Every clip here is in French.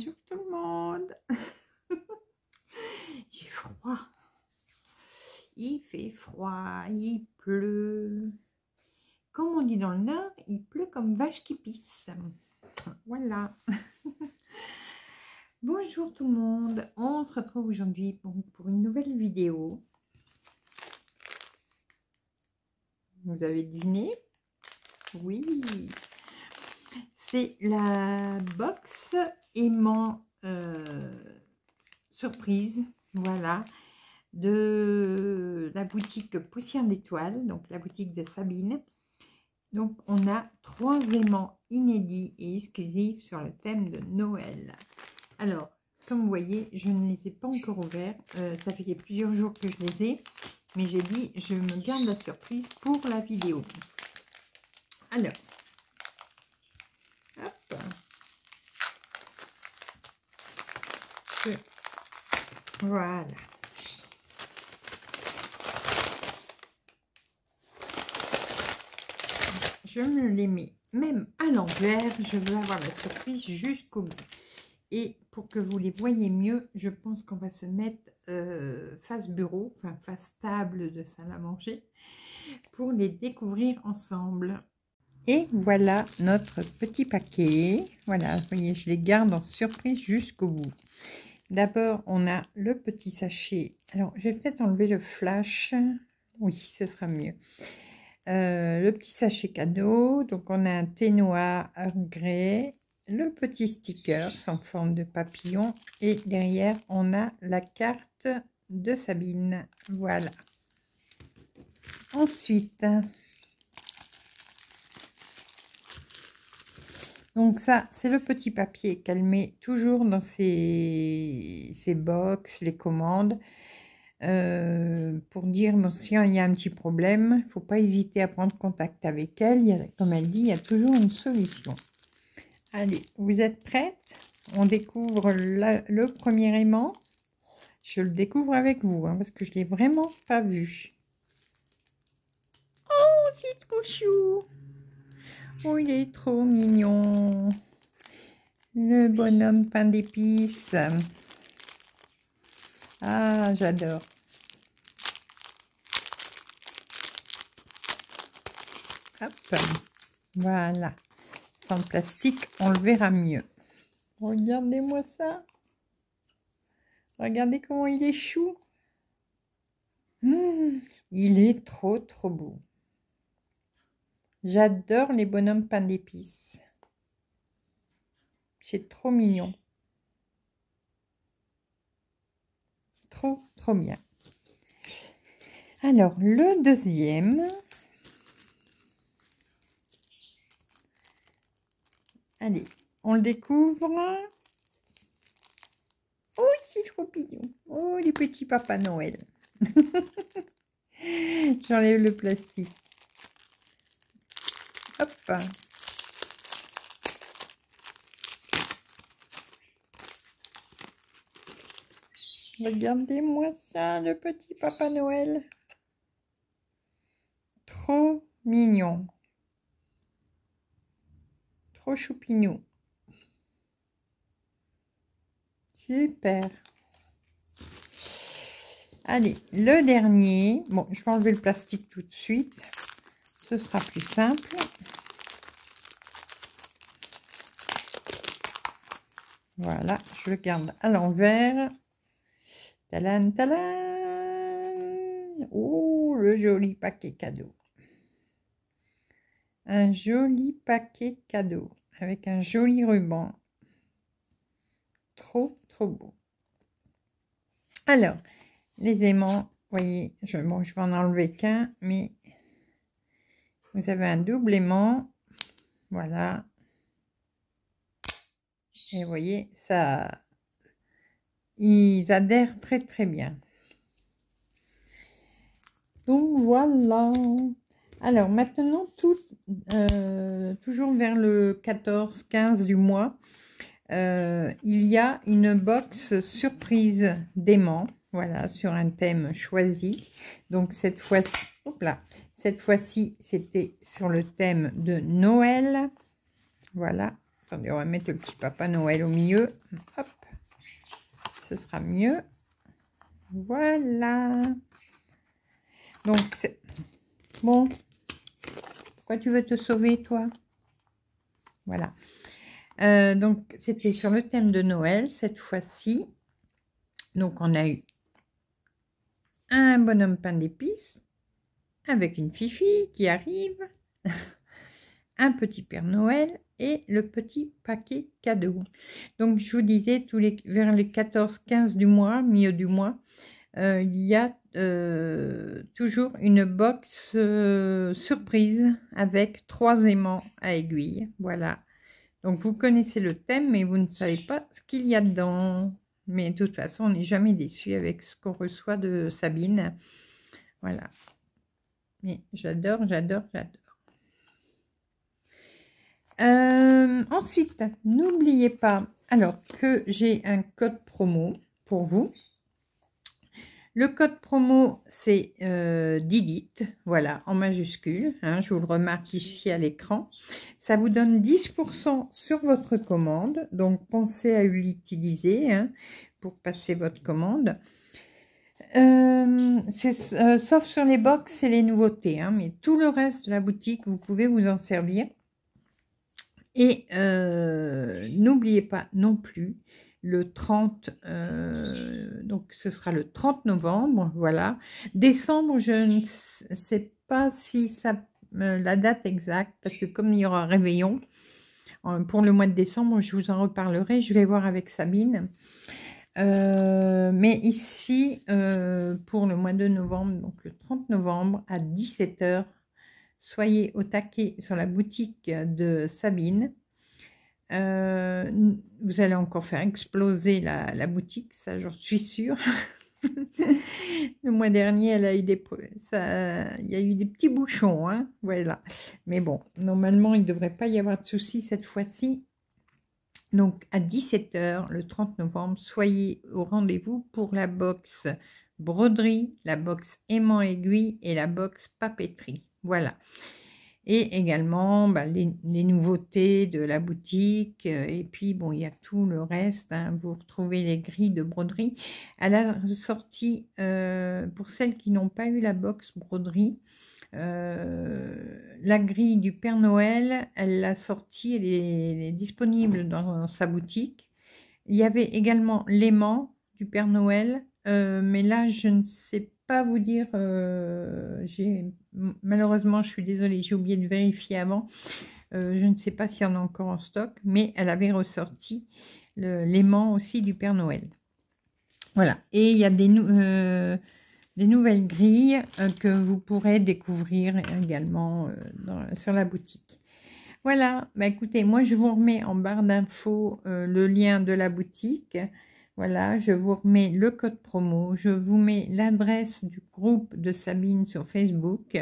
Bonjour tout le monde. J'ai froid. Il fait froid, il pleut. Comme on dit dans le Nord, il pleut comme vache qui pisse. Voilà. Bonjour tout le monde. On se retrouve aujourd'hui pour, une nouvelle vidéo. Vous avez dîné Oui c'est la box aimant euh, surprise, voilà, de la boutique Poussière d'étoiles, donc la boutique de Sabine. Donc, on a trois aimants inédits et exclusifs sur le thème de Noël. Alors, comme vous voyez, je ne les ai pas encore ouverts. Euh, ça fait plusieurs jours que je les ai. Mais j'ai dit, je me garde la surprise pour la vidéo. Alors, Voilà. Je me les mets même à l'envers. Je veux avoir la surprise jusqu'au bout. Et pour que vous les voyez mieux, je pense qu'on va se mettre euh, face bureau, enfin face table de salle à manger, pour les découvrir ensemble. Et voilà notre petit paquet. Voilà, voyez, je les garde en surprise jusqu'au bout. D'abord, on a le petit sachet. Alors, je vais peut-être enlever le flash. Oui, ce sera mieux. Euh, le petit sachet cadeau. Donc, on a un thé noir gré. Le petit sticker sans forme de papillon. Et derrière, on a la carte de Sabine. Voilà. Ensuite, Donc ça, c'est le petit papier qu'elle met toujours dans ses, box, les commandes, euh, pour dire, si il y a un petit problème, il faut pas hésiter à prendre contact avec elle. comme elle dit, il y a toujours une solution. Allez, vous êtes prêtes On découvre le premier aimant. Je le découvre avec vous, hein, parce que je l'ai vraiment pas vu. Oh, c'est trop chou Oh, il est trop mignon. Le bonhomme pain d'épices. Ah, j'adore. Hop, voilà. Sans plastique, on le verra mieux. Regardez-moi ça. Regardez comment il est chou. Hmm, il est trop, trop beau. J'adore les bonhommes pain d'épices. C'est trop mignon. Trop, trop bien. Alors, le deuxième. Allez, on le découvre. Oh, c'est trop mignon. Oh, les petits papas Noël. J'enlève le plastique. Hop. Regardez-moi ça, le petit Papa Noël. Trop mignon. Trop choupinou. Super. Allez, le dernier. Bon, je vais enlever le plastique tout de suite. Ce sera plus simple. Voilà, je le garde à l'envers. Talan, talan Oh, le joli paquet cadeau. Un joli paquet cadeau avec un joli ruban. Trop, trop beau. Alors, les aimants, voyez, je, bon, je vais en enlever qu'un, mais vous avez un double aimant. Voilà, et vous voyez, ça, ils adhèrent très très bien. Donc voilà. Alors maintenant, tout, euh, toujours vers le 14-15 du mois, euh, il y a une box surprise d'aimants, voilà, sur un thème choisi. Donc cette fois-ci, là, cette fois-ci, c'était sur le thème de Noël. Voilà, on va mettre le petit Papa Noël au milieu. Hop, ce sera mieux. Voilà. Donc, c'est... Bon. Pourquoi tu veux te sauver, toi Voilà. Euh, donc, c'était sur le thème de Noël, cette fois-ci. Donc, on a eu un bonhomme pain d'épices avec une fifi qui arrive. un petit Père Noël et le petit paquet cadeau. Donc je vous disais, tous les, vers les 14-15 du mois, milieu du mois, euh, il y a euh, toujours une box euh, surprise avec trois aimants à aiguille. Voilà. Donc vous connaissez le thème, mais vous ne savez pas ce qu'il y a dedans. Mais de toute façon, on n'est jamais déçu avec ce qu'on reçoit de Sabine. Voilà. Mais j'adore, j'adore, j'adore. Euh, ensuite, n'oubliez pas alors que j'ai un code promo pour vous. Le code promo, c'est euh, Didit, voilà, en majuscule. Hein, je vous le remarque ici à l'écran. Ça vous donne 10% sur votre commande. Donc, pensez à l'utiliser hein, pour passer votre commande. Euh, euh, sauf sur les box et les nouveautés. Hein, mais tout le reste de la boutique, vous pouvez vous en servir. Et euh, n'oubliez pas non plus le 30, euh, donc ce sera le 30 novembre, voilà. Décembre, je ne sais pas si ça, euh, la date exacte, parce que comme il y aura réveillon, pour le mois de décembre, je vous en reparlerai, je vais voir avec Sabine. mais ici, pour le mois de novembre, donc le 30 novembre, à 17h, soyez au taquet sur la boutique de Sabine. Euh, vous allez encore faire exploser la, boutique, ça j'en suis sûre. le mois dernier, elle a eu des, il y a eu des petits bouchons, hein, voilà. Mais bon, normalement, il ne devrait pas y avoir de soucis cette fois-ci. Donc, à 17h, le 30 novembre, soyez au rendez-vous pour la box broderie, la box aimant aiguille et la box papeterie. Voilà. Et également bah, les, nouveautés de la boutique. Euh, et puis, bon, il y a tout le reste. Hein. Vous retrouvez les grilles de broderie. À la sorti euh, pour celles qui n'ont pas eu la box broderie, euh, la grille du Père Noël, elle l'a sortie, elle est, disponible dans, sa boutique. Il y avait également l'aimant du Père Noël, mais là, je ne sais pas vous dire, euh, j'ai malheureusement, je suis désolée, j'ai oublié de vérifier avant. Euh, je ne sais pas si on en a encore en stock, mais elle avait ressorti l'aimant aussi du Père Noël. Voilà, et il y a des, euh, des nouvelles grilles que vous pourrez découvrir également sur la boutique. Voilà, bah écoutez, moi je vous remets en barre d'infos le lien de la boutique. Voilà, je vous remets le code promo, je vous mets l'adresse du groupe de Sabine sur Facebook.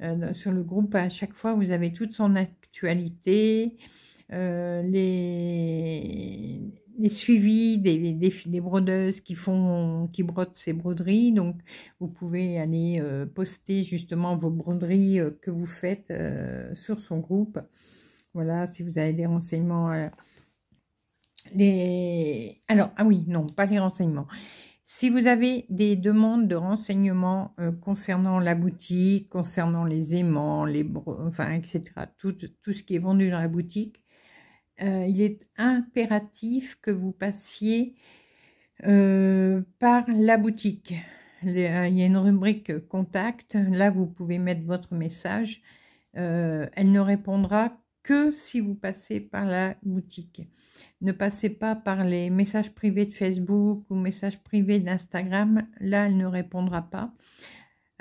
Euh, sur le groupe, à chaque fois, vous avez toute son actualité, euh, les, suivis des, brodeuses qui, font, qui brodent ces broderies. Donc, vous pouvez aller euh, poster justement vos broderies que vous faites sur son groupe. Voilà, si vous avez des renseignements... Alors, ah oui, non, pas les renseignements. Si vous avez des demandes de renseignements euh, concernant la boutique, concernant les aimants, les enfin, etc., tout, tout, ce qui est vendu dans la boutique, euh, il est impératif que vous passiez euh, par la boutique. Il y a une rubrique contact, là vous pouvez mettre votre message. elle ne répondra que si vous passez par la boutique. Ne passez pas par les messages privés de Facebook ou messages privés d'Instagram. Là, elle ne répondra pas.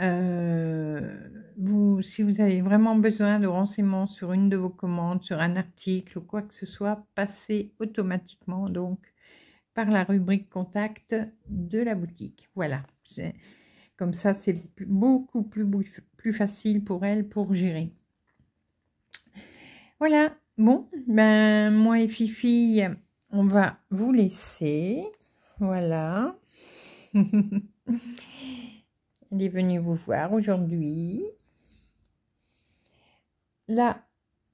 Euh, vous, si vous avez vraiment besoin de renseignements sur une de vos commandes, sur un article ou quoi que ce soit, passez automatiquement donc par la rubrique contact de la boutique. Voilà, comme ça c'est beaucoup plus facile pour elle pour gérer. Voilà, bon, ben moi et Fifi, on va vous laisser. Voilà. Elle est venue vous voir aujourd'hui. Là,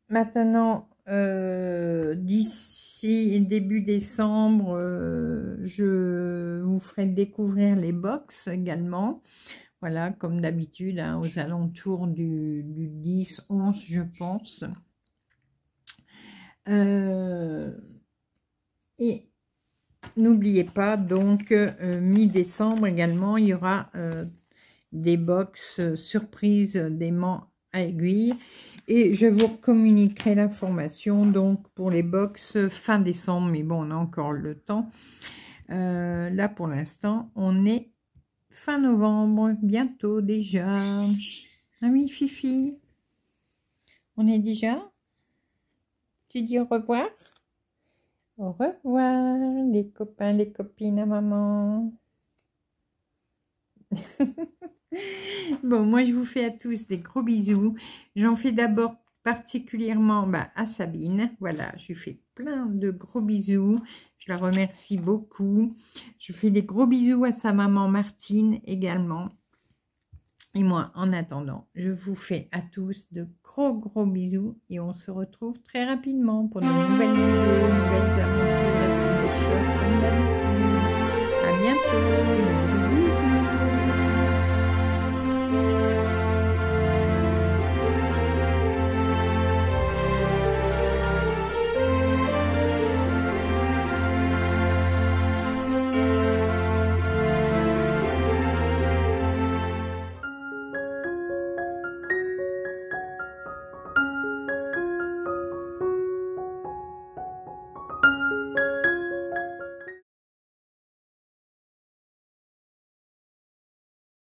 maintenant, euh, d'ici début décembre, euh, je vous ferai découvrir les box également. Voilà, comme d'habitude, hein, aux alentours du, du 10-11, je pense. Euh, et n'oubliez pas, donc, euh, mi-décembre également, il y aura euh, des box surprises d'aimants à aiguille. Et je vous communiquerai l'information, donc, pour les box fin décembre. Mais bon, on a encore le temps. là, pour l'instant, on est fin novembre, bientôt déjà. Ah oui, Fifi, on est déjà tu dis au revoir Au revoir, les copains, les copines à maman. bon, moi, je vous fais à tous des gros bisous. J'en fais d'abord particulièrement bah, à Sabine. Voilà, je lui fais plein de gros bisous. Je la remercie beaucoup. Je fais des gros bisous à sa maman Martine également. Et moi, en attendant, je vous fais à tous de gros gros bisous et on se retrouve très rapidement pour de nouvelles vidéos, nouvelles aventures, de choses comme d'habitude. À bientôt